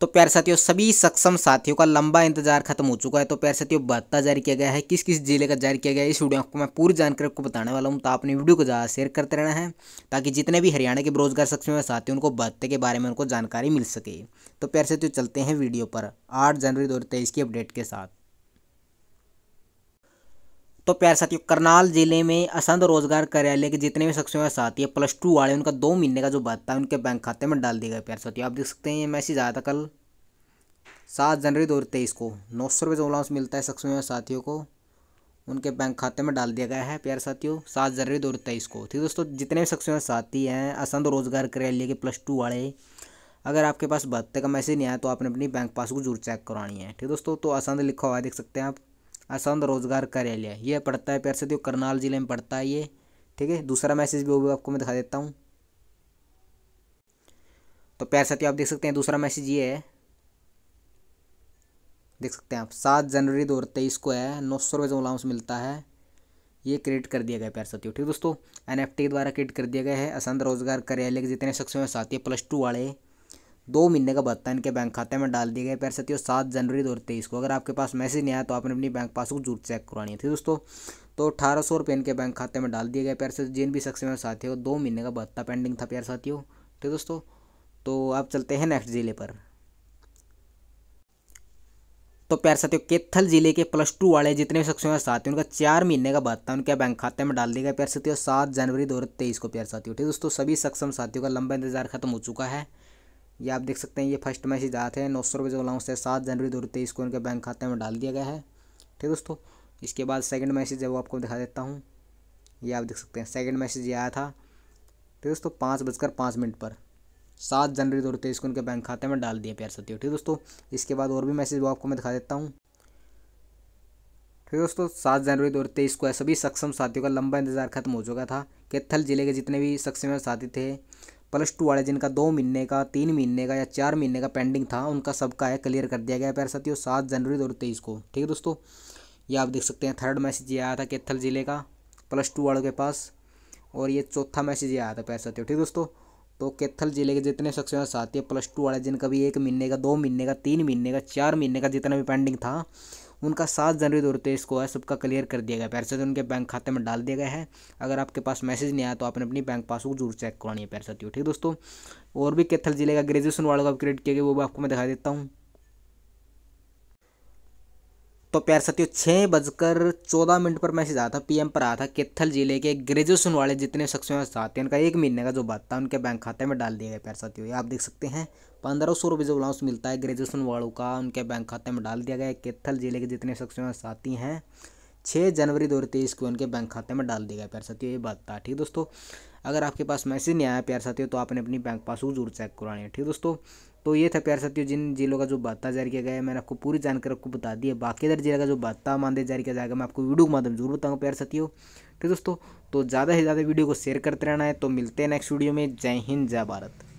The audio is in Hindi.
तो प्यार साथियों सभी सक्षम साथियों का लंबा इंतजार खत्म हो चुका है तो प्यार साथियों भत्ता जारी किया गया है किस किस जिले का जारी किया गया है इस वीडियो को मैं पूरी जानकारी आपको बताने वाला हूं तो आपने वीडियो को ज़्यादा शेयर करते रहना है ताकि जितने भी हरियाणा के बेरोजगार सक्षम साथी उनको भत्ते के बारे में उनको जानकारी मिल सके तो प्यार साथियों चलते हैं वीडियो पर आठ जनवरी दो की अपडेट के साथ तो प्यार साथियों करनाल जिले में असंध रोजगार कार्यालय के जितने भी सक्षम साथी है प्लस टू वाले उनका दो महीने का जो भत्ता है उनके बैंक खाते में डाल दिया गया प्यार साथियों आप देख सकते हैं ये मैसेज आया था कल सात जनवरी दो तेईस को नौ सौ रुपये जो अलाउंस मिलता है सक्षम साथियों को उनके बैंक खाते में डाल दिया गया है प्यार साथियों सात जनवरी दो तेईस को ठीक दोस्तों जितने भी सक्षम साथी हैं असंध रोजगार कार्यालय के प्लस टू वाले अगर आपके पास भत्ते का मैसेज नहीं आया तो आपने अपनी बैंक पासबुक जरूर चेक करानी है ठीक दोस्तों तो असंध लिखा हुआ है देख सकते हैं आप आसान रोजगार कार्यालय यह पड़ता है प्यार से तो करनाल जिले में पड़ता है ये ठीक है दूसरा मैसेज भी भी आपको मैं दिखा देता हूँ तो प्यार साथियों तो आप देख सकते हैं दूसरा मैसेज ये है देख सकते हैं आप सात जनवरी दो हज़ार तेईस को है नौ सौ रुपये अलाउंस मिलता है ये क्रिएट कर दिया गया प्यार साथियों ठीक दोस्तों एन एफ टी के द्वारा क्रिएट कर दिया गया है असंध तो। रोजगार कार्यालय के जितने हैं साथी प्लस टू वाले दो महीने का भत्ता इनके बैंक खाते में डाल दिया गया प्यार साथियों सात जनवरी दो तेईस को अगर आपके पास मैसेज नहीं आया तो आपने अपनी बैंक पासबुक जरूर चेक करवानी थी दोस्तों तो अठारह सौ रुपये इनके बैंक खाते में डाल दिया गया पैर साथियों जिन भी शख्स में साथियों को दो महीने का भत्ता पेंडिंग था प्यार साथियों ठीक दोस्तों तो आप चलते हैं नेक्स्ट ज़िले पर तो प्यार साथियों केथल जिले के प्लस टू वाले जितने भी शख्सों में साथियों उनका चार महीने का भत्ता उनके बैंक खाते में डाल दिया गया प्यार साथियों सात जनवरी दो को प्यार साथियों ठीक दोस्तों सभी सक्षम साथियों का लंबा इंतजार खत्म हो चुका है ये आप देख सकते हैं ये फर्स्ट मैसेज आया थे नौ सौ रुपये जो अलाउंस है सात जनवरी दो तेईस को इनके बैंक खाते में डाल दिया गया है ठीक है दोस्तों इसके बाद सेकंड मैसेज है वो आपको दिखा देता हूँ ये आप देख सकते हैं सेकंड मैसेज ये आया था ठीक दोस्तों पाँच बजकर पाँच मिनट पर सात जनवरी दो तेईस को उनके बैंक खाते में डाल दिया प्यार सत्यो ठीक दोस्तों इसके बाद और भी मैसेज वो आपको मैं दिखा देता हूँ ठीक दोस्तों सात जनवरी दो तेईस को सभी सक्षम साथियों का लंबा इंतजार खत्म हो चुका था कैथल जिले के जितने भी सक्षम साथी थे प्लस टू वाले जिनका दो महीने का तीन महीने का या चार महीने का पेंडिंग था उनका सबका है क्लियर कर दिया गया है प्यार साथियों सात जनवरी दो तेईस को ठीक है दोस्तों ये आप देख सकते हैं थर्ड मैसेज ये आया था केथल ज़िले का प्लस टू वालों के पास और ये चौथा मैसेज ये आया था प्यार साथियों ठीक दोस्तों तो केथल ज़िले के जितने सक्सेस साथी प्लस टू वाले जिनका भी एक महीने का दो महीने का तीन महीने का चार महीने का जितना भी पेंडिंग था उनका सात जनवरी दो तेईस को है सबका क्लियर कर दिया गया पैरसत उनके बैंक खाते में डाल दिया गया है अगर आपके पास मैसेज नहीं आया तो आपने अपनी बैंक पासबुक जरूर चेक करानी है पैरसतियों ठीक दोस्तों और भी कैथल जिले का ग्रेजुएशन वालों का अपग्रेड किया गया वो भी आपको मैं दिखा देता हूँ तो प्यार साथियों छः बजकर चौदह मिनट पर मैसेज आया था पीएम पर आया था केथल जिले के ग्रेजुएशन वाले जितने शख्सियों साथ हैं उनका एक महीने का जो भत्ता उनके बैंक खाते में डाल दिया गया प्यार साथियों आप देख सकते हैं पंद्रह सौ रुपये जो अलाउंस मिलता है ग्रेजुएशन वालों का उनके बैंक खाते में डाल दिया गया केथल जिले के जितने शख्सियों साथी हैं छः जनवरी दो को उनके बैंक खाते में डाल दिया गया प्यार साथियों ये बात था ठीक दोस्तों अगर आपके पास मैसेज नहीं आया प्यार साथियों तो आपने अपनी बैंक पासबुक जरूर चेक करवानी है ठीक दोस्तों तो ये था प्यार साथियों जिन जिलों का जो भत्ता जारी किया गया है मैंने आपको पूरी जानकारी आपको बता दी है बाकी दर जिले का जो भत्ता मानदेय जारी किया जाएगा मैं आपको वीडियो के माध्यम जरूर बताऊँगा प्यार साथियों ठीक दोस्तों तो ज़्यादा से ज़्यादा वीडियो को शेयर करते रहना है तो मिलते हैं नेक्स्ट वीडियो में जय हिंद जय भारत